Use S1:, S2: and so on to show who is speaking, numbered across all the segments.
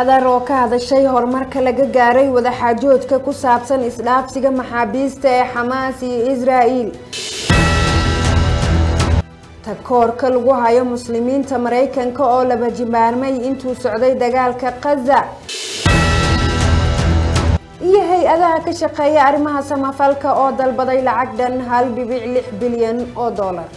S1: muxadar oo ka hadashay horumarka laga gaaray wadaxaajoodka ku saabsan isdhaafsiga maxaabiista ee xamaas iyo israa'iil takoorka lagu hayo muslimiinta maraykanka oo laba jimaarmay intuu socday dagaalka khaza iyo hay-adaha ka shaqeeya arrimaha samafalka oo dalbaday lacag dhan hal bibic lix bilyan oo dollar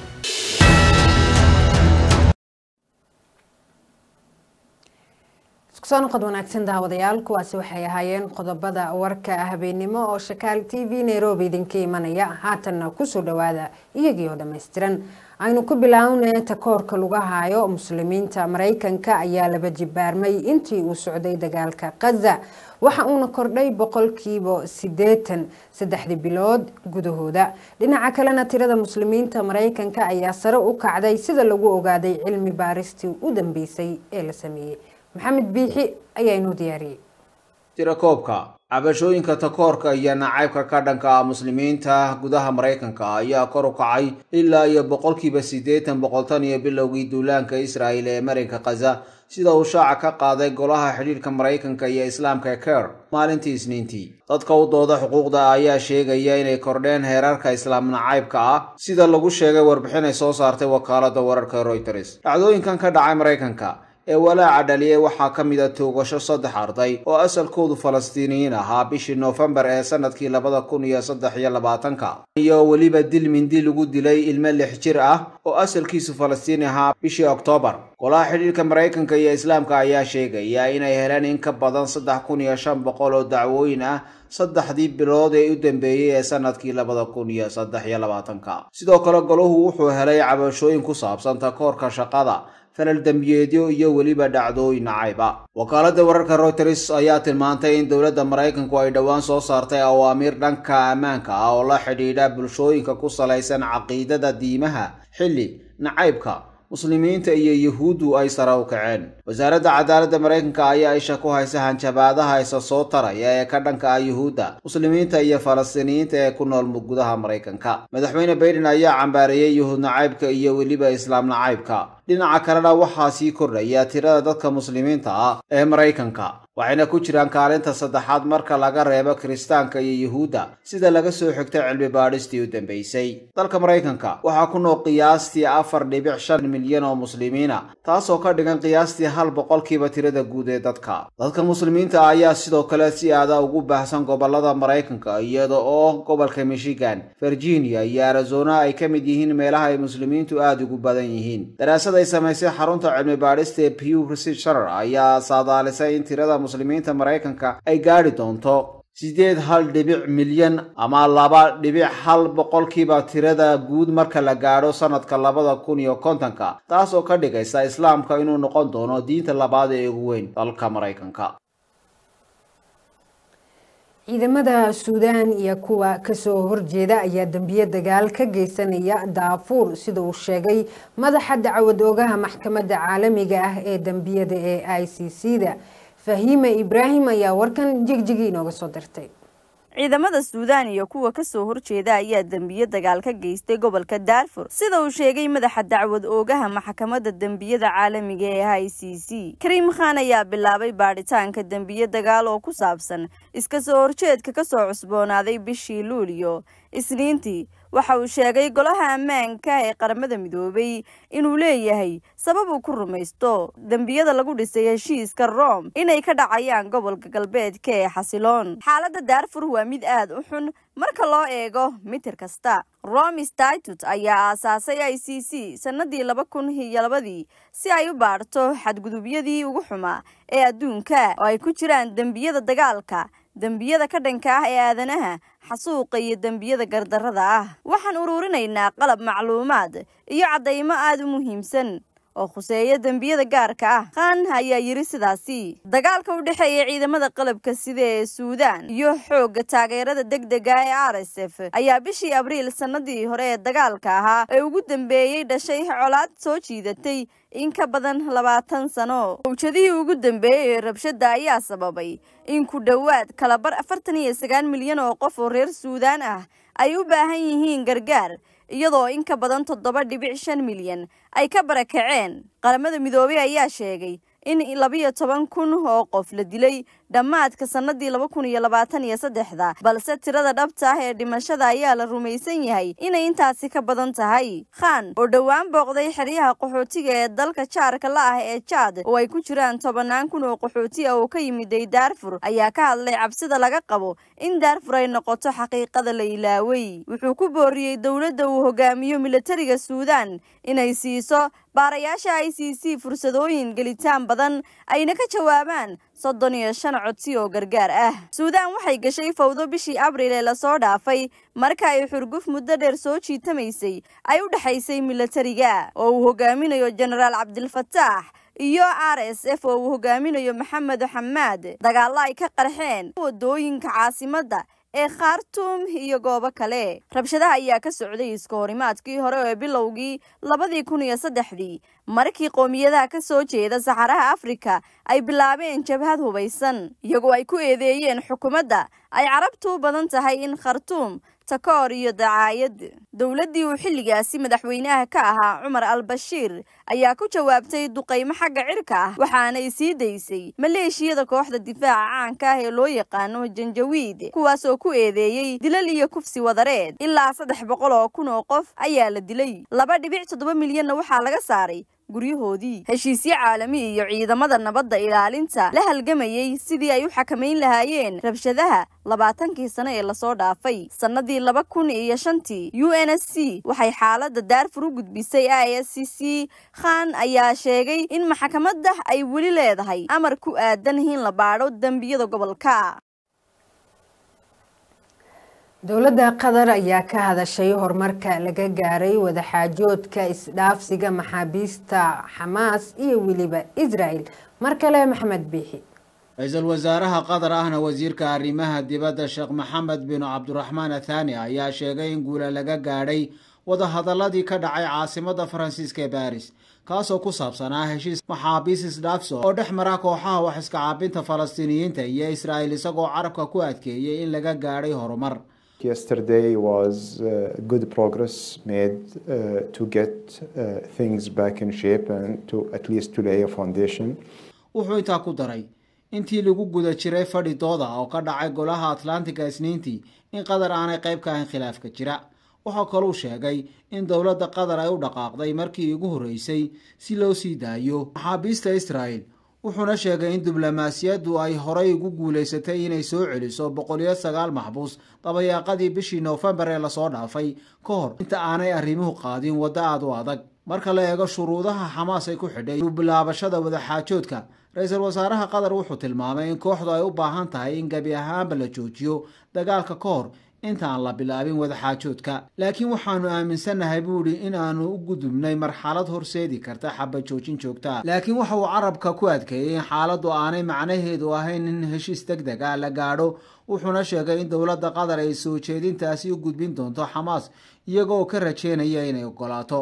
S1: soo noqod wanaagsan daawadayaal kuwaasi waxay ahaayeen qodobada warka ah habeennimo oo shakaal t v nairobi idinka imanaya haatanna kusoo dhawaada iyagii oo dhammaystiran aynu ku bilaawne takoorka laga haayo muslimiinta maraykanka ayaa laba jibaarmay intii uu socday dagaalka khaza waxa uuna kordhay boqolkiiba sideetan saddexdii bilood gudahooda dhinaca kalena tirada muslimiinta maraykanka ayaa sare u kacday sida lagu ogaaday cilmi baaristii u dambeysay ee la sameeyey maxamed biixi ayaa inoo diyaariyey
S2: tirakoobka cabashooyinka takoorka iyo nacaybka ka dhanka ah muslimiinta gudaha maraykanka ayaa kor u kacay ilaa iyo boqolkiiba siddeetan boqoltan iyo bilowgii duulaanka israa'il ee marinka khaza sida uu shaaca ka qaaday golaha xidhiirka maraykanka iyo islaamka ee ker maalintii isniintii dadka u dooda xuquuqda ayaa sheegaya inay kordheen heerarka islaam nacaybka ah sida lagu sheegay warbixin ay soo saartay wakaaladda wararka royters dhacdooyinkan ka dhacay maraykanka ee walaaca dhaliyay waxaa ka mida toogasho saddex arday oo asalkoodu falastiiniyiin ahaa bishii noofembar ee sannadkii labada kun iyo saddex iyo labaatanka iyo weliba dil mindi lagu dilay ilmo lix jir ah oo asalkiisu falastiin ahaa bishii oktoobar golaha xidhiirka maraykanka iyo islaamka ayaa sheegaya inay heleen in ka badan saddex kun iyo shan boqol oo dacwooyin ah saddexdii bilood ee u dambeeyey ee sanadkii labada kun iyo saddex iyo labaatanka sidoo kale golahu wuxuu helay cabashooyin ku saabsan takoorka shaqada falal dembiyeedyo iyo weliba dhacdooyin nacayba wakaaladda wararka routers ayaa tilmaantay in dowladda maraykanku ay dhowaan soo saartay awaamiir dhanka ammaanka ah oo la xidhiidha bulshooyinka ku salaysan caqiidada diimaha xilli nacaybka muslimiinta iyo yuhuuddu ay sare u kaceen wasaaradda cadaaladda maraykanka ayaa isha ku haysa hanjabaadaha isa soo taraya ee ka dhanka ah yuhuudda muslimiinta iyo falastiiniyiinta ee ku nool gudaha maraykanka madaxweyne baiden ayaa cambaareeyey yuhuud nacaybka iyo weliba islaam nacaybka dhinaca kalena waxaa sii kordhaya tirada dadka muslimiinta ah ee maraykanka waxayna ku jiraan kaalinta saddexaad marka laga reebo kiristaanka iyo yuhuudda sida laga soo xigtay cilmi baadhistii u dambaysay dalka maraykanka waxaa ku nool qiyaastii afar dhibic shan milyan oo muslimiina taasoo ka dhigan qiyaastii hal boqolkiiba tirada guud ee dadka dadka muslimiinta ah ayaa sidoo kale si aada ah ugu baahsan gobollada maraykanka iyada oo gobolka mishigan virginia iyo arizona ay ka mid yihiin meelaha ay muslimiintu aada ugu badan yihiin daraasaday samaysay xarunta cilmi baadhista ee pew researcher ayaa saadaalisay in tirada muslimiinta maraykanka ay gaadhi doonto siddeed hal dhibic milyan ama laba dhibic hal boqolkiiba tirada guud marka la gaadho sannadka labada kun iyo kontanka taas oo ka dhigaysa islaamka inuu noqon doono diinta labaad ee ugu weyn dalka maraykanka
S1: ciidamada suudaan iyo kuwa kasoo horjeeda ayaa dembiye dagaal ka geysanaya daafuur sida uu sheegay madaxa dacwad oogaha maxkamadda caalamiga ah ee dembiyada ee i c c da fahiime ibraahim ayaa warkan jegjigi inooga soo dirtay
S3: ciidamada suudaan iyo kuwa kasoo horjeeda ayaa dembiyo dagaal ka geystay gobolka daarfur sida uu sheegay madaxa dacwad oogaha maxkamadda dembiyada caalamiga ah ee i c c kariim khan ayaa bilaabay baadhitaanka dembiyo dagaal oo ku saabsan iska soo horjeedka kasoo cusboonaaday bishii luuliyo isniintii waxa uu sheegay golaha ammaanka ee qaramada midoobay inuu leeyahay sabab uu ku rumaysto dembiyada lagu dhisay heshiiska rom inay ka dhacayaan gobolka galbeedka ee xasiloon xaaladda daarfur waa mid aad u xun marka loo eego mitir kasta rome statut ayaa aasaasay i c c sannadii laba kun iyo labadii si ay u baadhto xadgudubyadii ugu xumaa ee adduunka oo ay ku jiraan dembiyada dagaalka dembiyada ka dhanka ah ee aadanaha xasuuqa iyo dembiyada gardarrada ah waxaan uruurinaynaa qalab macluumaad iyo caddaymo aad u muhiimsan oo khuseeya dembiyada gaarka ah qaan ayaa yidhi sidaasi dagaalka u dhexeeya ciidamada qalabka sida ee suudaan iyo xoogga taageerada deg dega ah ee r s f ayaa bishii abriil sannadii hore ee dagaalka ahaa ee ugu dambeeyey dhashay colaad soo jiidatay in ka badan labaatan sano howjadihii ugu dambeeyey ee rabshadda ayaa sababay in ku dhowaad kalabar afartan iyo sagaan milyan oo qof oo reer suudaan ah ay u baahan yihiin gargaar iyadoo in ka badan toddoba dhibic shan milyan ay ka barakaceen qaramada midoobey ayaa sheegay in labiyo toban kun oo qof la dilay dhammaadka sannadii laba kun iyo labaatan iyo saddexda balse tirada dhabta ah ee dhimashada ayaa la rumaysan yahay inay intaasi ka badan tahay khan oo dhowaan booqday xeryaha qaxootiga ee dalka jaarka la ah ee jaad oo ay ku jiraan tobannaan kun oo qaxooti ah oo ka yimiday daarfur ayaa ka hadlay cabsida laga qabo in daarfur ay noqoto xaqiiqada la ilaaway wuxuu ku booriyey dowladda uu hogaamiyo milatariga suudaan inay siiso baarayaasha i c c fursadooyin gelitaan badan ayna ka jawaabaan soddon iyo shan codsi oo gargaar ah suudaan waxay gashay fawdo bishii abriil ee lasoo dhaafay marka ay xurguf muddo dheer soo jiitamaysay ay u dhexaysay milatariga oo uu hogaaminayo jenaraal cabdilfataax iyo r s f oo uu hogaaminayo maxamed xamaad dagaallo ay ka qarxeen wadooyinka caasimadda ee khartuum iyo goobo kale rabshadaha ayaa ka socday iska horimaadkii hore ee bilowgii labadii kun iyo saddexdii markii qowmiyadaha ka soo jeeda saxaraha afrika ay bilaabeen jabhad hubaysan iyagoo ay ku eedeeyeen xukuumadda ay carabtu u badan tahay in khartuum takoor iyo dacaayad dowladdii uu xilligaasi madaxweynaha ka ahaa cumar al bashiir ayaa ku jawaabtay duqeymo xagga cirka ah waxaana i sii daysay maleeshiyada kooxda difaaca caanka ah ee loo yaqaano janjawiid kuwaas oo ku eedeeyey dilal iyo kufsi wadareed ilaa saddex boqol oo kun oo qof ayaa la dilay laba dhibic toddoba milyanna waxaa laga saaray guryahoodii heshiisyo caalami iyo ciidamada nabadda ilaalinta la halgamayey sidii ay u xakamayn lahaayeen rabshadaha labaatankii sane ee lasoo dhaafay sannadii laba kun iyo shantii u n s c waxay xaaladda daarfur u gudbisay i s c c khan ayaa sheegay in maxkamadda ay weli leedahay amar ku aadan in la baadho dembiyada gobolka
S1: dowladda qatar ayaa ka hadashay horumarka laga gaaray wadaxaajoodka isdhaafsiga maxaabiista xamaas iyo weliba israel mar kale maxamed biixi
S2: ra-iisul wasaaraha qatar ahna wasiirka arrimaha dibadda sheekh maxamed bin cabdiraxmaan athani ayaa sheegay in guula laga gaadhay wadahadaladii ka dhacay caasimada faransiiska ee baaris kaasoo ku saabsanaa heshiis maxaabiis isdhaafso oo dhex mara kooxaha wax iskacaabinta falastiiniyiinta iyo israa'il isagoo carabka ku adkeeyey in laga gaadhay horumar yesterday was uh, good progress made uh, to get uh, things back in shape and to at least to lay a foundation wuxuu intaa ku daray intii lagu guda jiray fadhi dooda oo ka dhacay golaha atlantica isniintii in qatar aanay qayb ka ahayn khilaafka jira waxaa kaluu sheegay in dowladda qatar ay u dhaqaaqday markii ugu horreysay si loo sii daayo maxaabiista israel wuxuuna sheegay in diblomaasiyaddu ay horay ugu guulaysatay inay soo celiso boqoliyo sagaal maxbuus dabayaaqadii bishii noofembar ee lasoo dhaafay ka hor inta aanay arrimuhu qaadin waddo aad u adag marka la eego shuruudaha xamaas ay ku xidhay bilaabashada wadaxaajoodka ra-iisul wasaaraha qatar wuxuu tilmaamay in kooxdu ay u baahan tahay in gebi ahaanba la joojiyo dagaalka ka hor intaan la bilaabin wadaxaajoodka laakiin waxaannu aaminsannahay buu in inaannu u gudubnay marxalad horseedi karta xabajoojin joogta laakiin waxa uu carabka ku adkeeyey in xaaladdu aanay macnaheedu ahayn in heshiis deg deg ah la gaadho wuxuuna sheegay in dowladda qatar ay soo jeedintaasi u gudbin doonto xamaas iyagoo ka rajeynaya inay ogolaato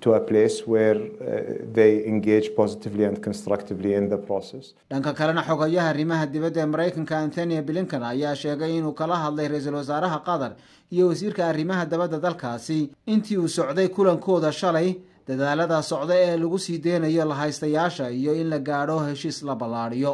S2: to a place where uh, they engage positively and constructively in the process. dhanka kalena xogayaha arrimaha dibadda ee maraykanka anthony blinken ayaa sheegay inuu kala hadlay ra-iisul wasaaraha qatar iyo wasiirka arrimaha dabadda dalkaasi intii uu socday kulankooda shalay dadaalada socda ee lagu sii deynayo haystayaasha iyo in la gaadho heshiis la ballaadhiyo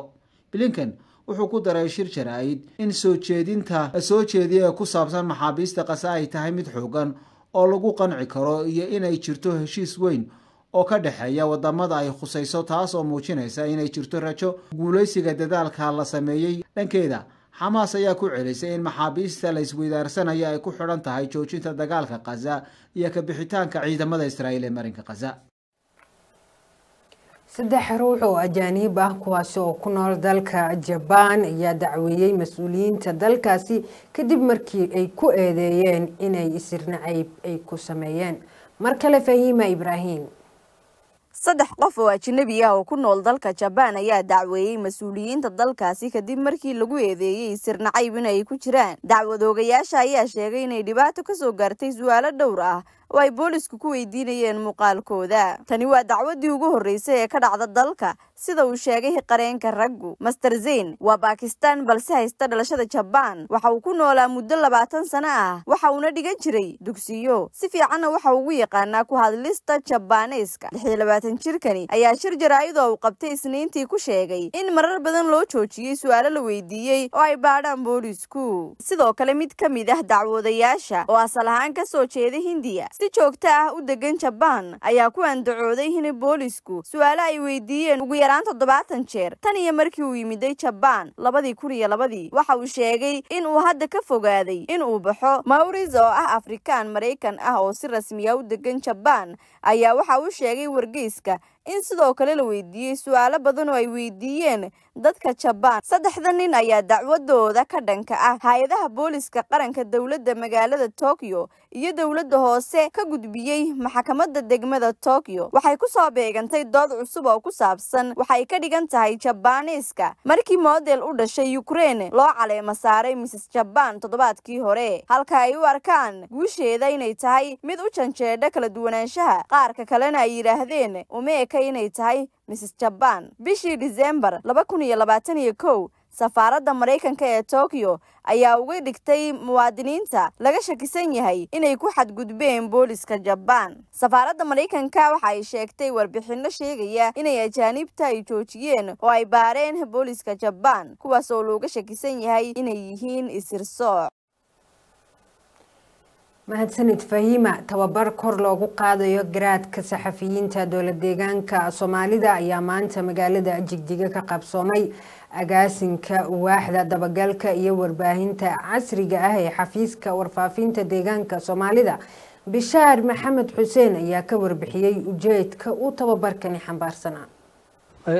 S2: blinken wuxuu ku daray shir jaraa'id in soo jeedinta soo jeediya ee ku saabsan maxaabiista qase ay tahay mid xoogan oo lagu qanci karo iyo inay jirto heshiis weyn oo ka dhexeeya wadamada ay khusayso taas oo muujinaysa inay jirto rajo guulaysiga dadaalka la sameeyey dhankeeda xamaas ayaa ku celisay in maxaabiista la isweydaarsanaya ay ku xidhan tahay joojinta dagaalka khaza iyo kabixitaanka ciidamada israa'iil ee marinka khaza
S1: saddex ruux oo ajaaniib ah kuwaasi oo ku nool dalka jabaan ayaa dacweeyey mas-uuliyiinta dalkaasi kadib markii ay ku eedeeyeen inay isirnacayb ay ku sameeyeen mar kale fahiima ibraahiim
S3: saddex qof oo ajnabi ah oo ku nool dalka jabaan ayaa dacweeyey mas-uuliyiinta dalkaasi kadib markii lagu eedeeyey sirnacayb in ay ku jiraan dacwadoogayaasha ayaa sheegay inay dhibaato ka soo gaartay su-aalo dhowr ah oo ay boolisku ku weydiinayeen muuqaalkooda tani waa dacwaddii ugu horreysay ee ka dhacda dalka sida uu sheegay qareenka raggu master zayn waa baakistaan balse haysta dhalashada jabaan waxa uu ku noolaa muddo labaatan sano ah waxa uuna dhigan jiray dugsiyo si fiicanna waxa ugu yaqaanaa ku hadlista jabaaneeska lixiyo labaatan jirkani ayaa shir jaraa'idoo uu qabtay isniintii ku sheegay in marar badan loo joojiyey su'aalo la weydiiyey oo ay baadhaan boolisku sidoo kale mid ka mid ah dacwoodayaasha oo asal ahaan ka soo jeeda hindiya si joogto ah u degan jabaan ayaa ku andacooday hinib booliisku su-aale ay weydiiyeen ugu yaraan toddobaatan jeer tan iyo markii uu yimiday jabaan labadii kun iyo labadii waxa uu sheegay in uu hadda ka fogaaday in uu baxo mawris oo ah afrikaan maraykan ah oo si rasmiya u degan jabaan ayaa waxa uu sheegay wargeyska in sidoo kale la weydiiyey su-aalo badan oo ay weydiiyeen dadka jabaan saddexda nin ayaa dacwadooda ka dhanka ah hay-adaha booliska qaranka dowladda magaalada tokyo iyo dowladda hoose ka gudbiyey maxkamadda degmada tokyo waxay ku soo beegantay dood cusub oo ku saabsan waxay ka dhigan tahay jabaaniiska markii model u dhashay ukrein loo caleema saaray mises jabaan toddobaadkii hore halka ay u arkaan guusheeda inay tahay mid u janjeedha kala duwanaanshaha qaarka kalena ay yidhaahdeen umeek markay inay tahay mrs jaban bishii disembar laba kun iyo labaatan iyo kow safaaradda maraykanka ee tokyo ayaa uga dhigtay muwaadiniinta laga shakisan yahay inay ku xadgudbeen booliska jabaan safaaradda maraykanka waxa ay sheegtay warbixinno sheegaya inay ajaanibta ay joojiyeen oo ay baareen booliska jabaan kuwaas oo looga shakisan yahay inay yihiin isirsooc
S1: mahadsanid fahiima tababar kor loogu qaadayo garaadka saxafiyiinta dowla deegaanka soomaalida ayaa maanta magaalada jigdiga ka qabsoomay agaasinka waaxda dabagalka iyo warbaahinta casriga ah ee xafiiska warfaafinta deegaanka soomaalida bishaar maxamed xuseen ayaa ka warbixiyey ujeedka uu tababarkani xambaarsana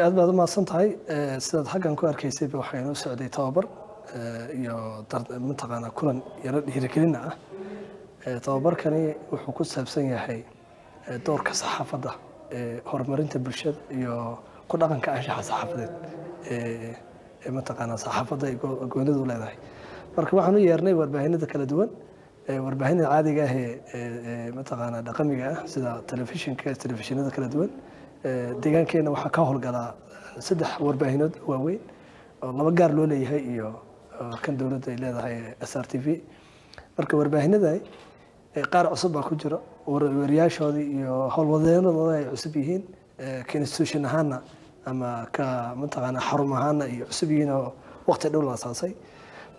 S4: aad baad u mahadsan tahay eh, sidaad xaggan ku arkaysayba waxaynuu socday tababar eh, iyo mataqaanaa kulan yaro dhiirigelina ah tobabarkani wuxuu ku saabsan yahay doorka saxaafadda ee horumarinta bulshada iyo ku dhaqanka anshaxa saxaafadeed ee mataqaanaa saxaafadda ay goonidu leedahay marka waxaan u yeernay warbaahinada kala duwan warbaahinada caadiga ah ee mataqaanaa dhaqamiga ah sida telefishinka telefishinada kala duwan deegaankeenna waxaa ka howlgalaa saddex warbaahinood waaweyn oo laba gaar loo leeyahay iyo kan dowladda ay leedahay s r t v marka warbaahinada qaar cusub baa ku jiro waryaashoodii iyo howlwadeenadooda ay cusub yihiin institution ahaana ama ka mataqaana xarun ahaana iyo cusub yihiin oo waqti dhow la asaasay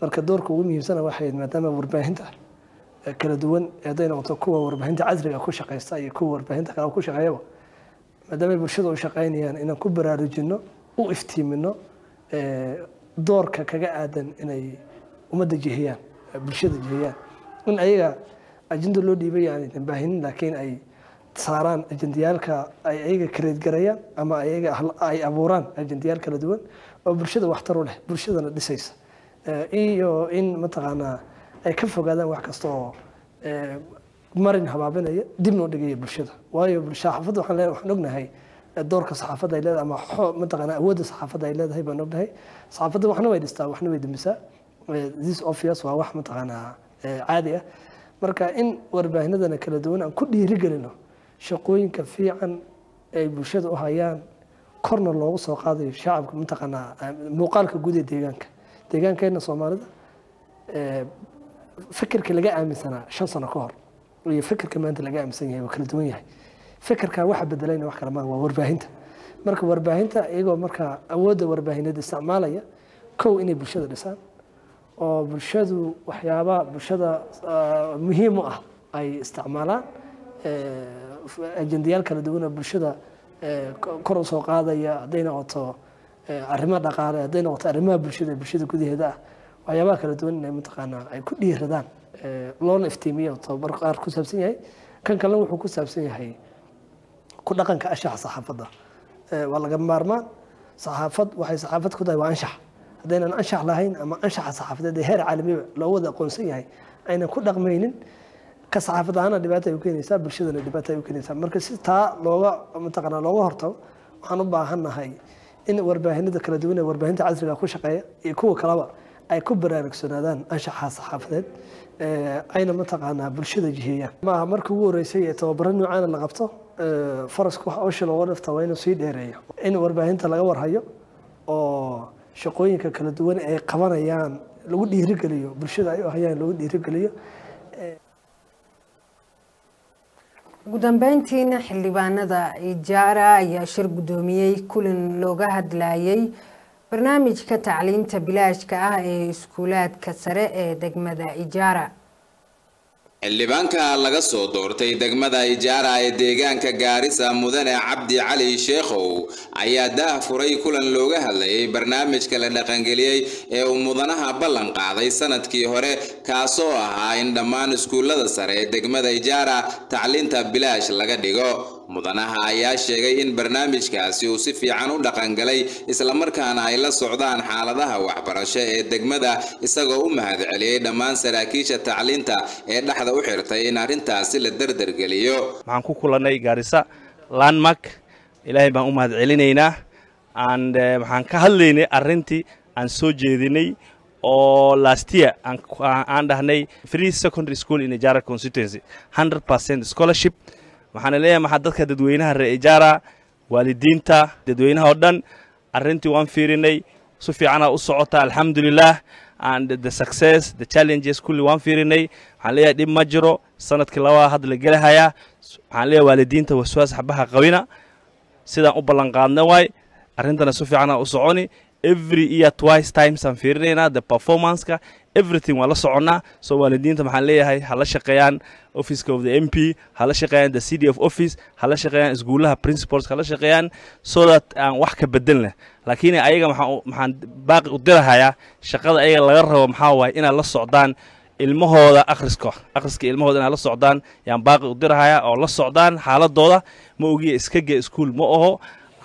S4: marka doorka ugu muhiimsana waxay maadaama warbaahinta kala duwan hadday noqoto kuwa warbaahinta casriga ku shaqaysta iyo kuwa warbaahinta kale ku shaqeeyaba maadaama bulshada u shaqaynayaan inaan ku baraarujino u iftiimino doorka kaga aadan inay ummadda jihiyaan bulshada jihiyaan in ayaga ajenda loo dhiibay aanaydan baahinin laakiin ay saaraan ajendayaalka ay ayaga kareedgarayaan ama ayaga ay abuuraan ajendayaal kala duwan oo bulshada waxtar u leh bulshadana dhisaysa eh, iyo in mataqaanaa ay ka fogaadaan wax kasta oo eh, marin habaabinaya dib noo dhigaya bulshada waayo saxaafadda waxaan leeyahay waxaan ognahay eh, doorka saxaafadda ay leedahay ama mataqaanaa awoodda saxaafadda ay leedahay baan ognahay saxaafadda waxna way dhistaa waxna way dimisaa this obvious waa wax mataqaanaa caadi ah marka in warbaahinadana kala duwan aan ku dhiirigelino shaqooyinka fiican ay bulshada u hayaan korna loogu soo qaadayo shacabka mataqaanaa muuqaalka guud ee deegaanka deegaankeena soomaalida eh, fikirka laga aaminsanaa shan sano ka hor iyo fikirka maanta laga aaminsan yahay waa kala duwan yahay fikirka waxa bedelayna wax kale maaha waa warbaahinta marka warbaahinta iyagoo markaa awoodda warbaahinada isticmaalaya kow inay bulshada dhisaan oo bulshadu waxyaabaha bulshada ah, muhiim u ah ay isticmaalaan eh, ajendayaal kala duwanoo bulshada eh, kor usoo qaadaya hadday noqoto eh, arrimo dhaqaale hadday noqoto arrimaha bulshada ee bulshada gudaheeda ah waxyaabaha kala duwan inay mataqaanaa ay ku dhiiradaan loona iftiimiya tababar qaar ku saabsan yahay kan kalena wuxuu ku saabsan yahay ku dhaqanka anshaxa saxaafadda waa laga maarmaan saxaafad waxay saxaafad ku tahay waa anshax haddaynan anshax lahayn ama anshaxa saxaafadeed ee heer caalamiba loo wada aqoonsan yahay aynan ku dhaqmaynin ka saxaafad dhibaata ay u keenaysaa bulshadana dhibaata ay u keenaysaa marka si taa looga mataqanaa looga hortago waxaan u baahannahay in warbaahinada kala duwan ee warbaahinta casriga ah ku shaqeeya iyo kuwa kaleba ay ku baraarugsanaadaan anshaxa saxaafadeed ayna mataqaanaa bulshada jiheeyaan maaha marka ugu horeysay ee tababaro noocaana la qabto faraska waxa oo shilooga dhifta waa inuu sii dheereeyo in warbaahinta laga warhayo oo shaqooyinka kala duwan ay qabanayaan lagu dhiirigeliyo bulshada ay u hayaan lagu dhiirigeliyo
S1: ugu dambeyntiina xildhibaanada ijaara ayaa shir guddoomiyey kulan looga hadlayay barnaamijka tacliinta bilaashka ah ee iskuulaadka sare ee degmada ijaara
S2: xildhibaanka laga soo doortay degmada ijaara ee deegaanka gaarisa mudane cabdi cali sheekhow ayaa daah furay kulan looga hadlayay barnaamijka la dhaqangeliyey ee uu mudanaha ballan qaaday sanadkii hore kaasoo ahaa in dhammaan iskuullada sare ee degmada ijaara tacliinta bilaash laga dhigo mudanaha ayaa sheegay in barnaamijkaasi uu si fiican u dhaqangalay islamarkaana ay la socdaan xaaladaha waxbarasho ee degmada isagoo u mahadceliyey dhammaan saraakiisha tacliinta ee dhexda u xirtay in arrintaasi la derdergeliyo
S5: waxaan ku kulannay gaarisa landmark ilaahay baan u mahad celinaynaa eh, waxaan ka hadlaynay arrintii aan soo jeedinay oo lastier aan dhahnay free secondary school in jara constituency hundred percent scholarship waxaana leeyahay maxaa dadka dadweynaha ree ijaara waalidiinta dadweynaha oo dhan arrintii waan fiirinay si fiicanaa u socota alxamdulilah kulli waan fiirinay waxaan leeyahay dhib ma jiro sanadkii labaa had la gelahayaa waxaan leeyahay waalidiinta waswaas xabaha qawina sidaan u ballanqaadna waay arrintana si fiicanaa u soconi every year twice times aan fiirinaynaa the performanceka everything waa la soconnaa soomaalidiinta maxaan leeyahay hala shaqeeyaan officeka of the m p hala shaqeeyaan the city of office hala shaqeeyaan iskuullaha principals hala shaqeeyaan so that aan wax ka bedelna laakiin ayaga maxaan baaqi u dirahayaa shaqada ayaga laga rabo maxaa waaye inaad la socdaan ilmahooda akhriska akhriska ilmahooda inaad la socdaan yaan baaqi u dirahayaa oo la socdaan xaaladooda ma ogiya iska gee iskuul ma aho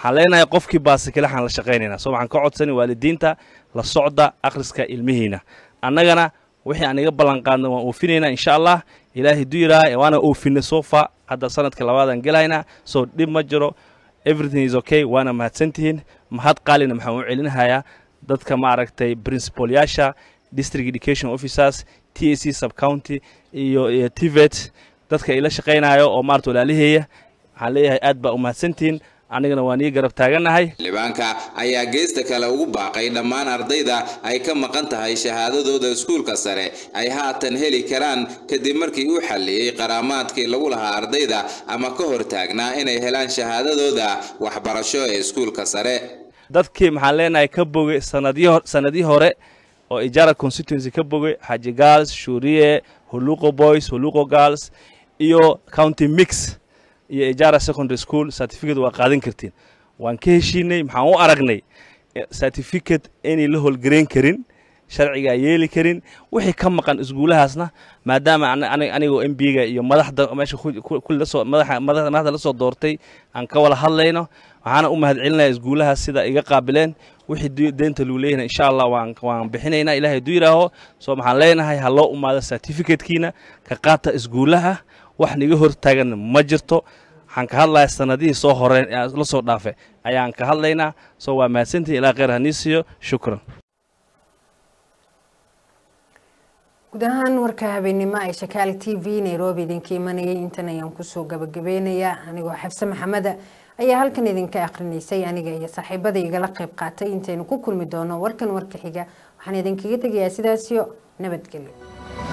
S5: waxaan qofkii baase kale waxaan la shaqaynaynaa so waxaan ka codsanay waalidiinta la socda akhriska ilmihiina annagana wixii aan iga ballanqaadna waan oofinaynaa insha allah ilaahay duyilaa waana oofinay sofa hadda sanadka labaadaan gelaynaa soo dhib ma jiro everything is okay waana mahadsantihiin mahad qaalina maxaan u celinahayaa dadka maaragtay principalyaasha district education officers t a c subcounty iyo tivet dadka ila shaqaynayo oo maarata walaalaheeya waxaan leeyahay aad baa u mahadsantihiin anigana waan ii garab taaganahay xildhibaanka
S2: ayaa geesta kale ugu baaqay dhammaan ardayda ay ka maqan tahay shahaadadooda iskuulka sare ay haatan heli karaan kadib markii u xalliyey qaraamaadkii lagu lahaa ardayda ama ka hortaagnaa inay helaan shahaadadooda waxbarasho ee iskuulka sare
S5: dadkii maxaan leenahay ka bogay sanadii hore oo ijaara constituency ka bogay xaji gaals shuuriye huluqo boys huluqo gaals iyo county mix iyo ijara secondary school certificate waa qaadan kartiin waan ka heshiinay maxaan u aragnay eh, certificate inay la holgarayn karin sharcigaa yeeli karin wixii ka maqan isguulahaasna maadaama anigoo m b ga iyo madaxda meesha madaxda la soo doortay aan ka wada hadlayno waxaana u mahadcelinaya iskuulahaas sida iga qaabileen wixii deynta luu leeyahna insha allah waan bixinaynaa ilahay haduu yidhaaho soo maxaan leenahay ha loo umaado certificatekiina ka qaata isguulaha wax niga hortaagan ma jirto waxaan ka hadlaya sanadihii soo horeen la soo dhaafe ayaan ka hadlaynaa soo waa mahadsantihin ilaa kheyr haniisiyo shukran
S1: guud ahaan warka habeenimo ee shakaal t v nairobi idinka imanayay intan ayaan kusoo gabagabeynayaa anigoo xabse maxameda ah ayaa halkan idinka akrinaysay aniga iyo saaxiibada igala qayb qaatay intaynu ku kulmi doono warkan warka xiga waxaan idinkaga tegayaa sidaasiyo nabadgelyo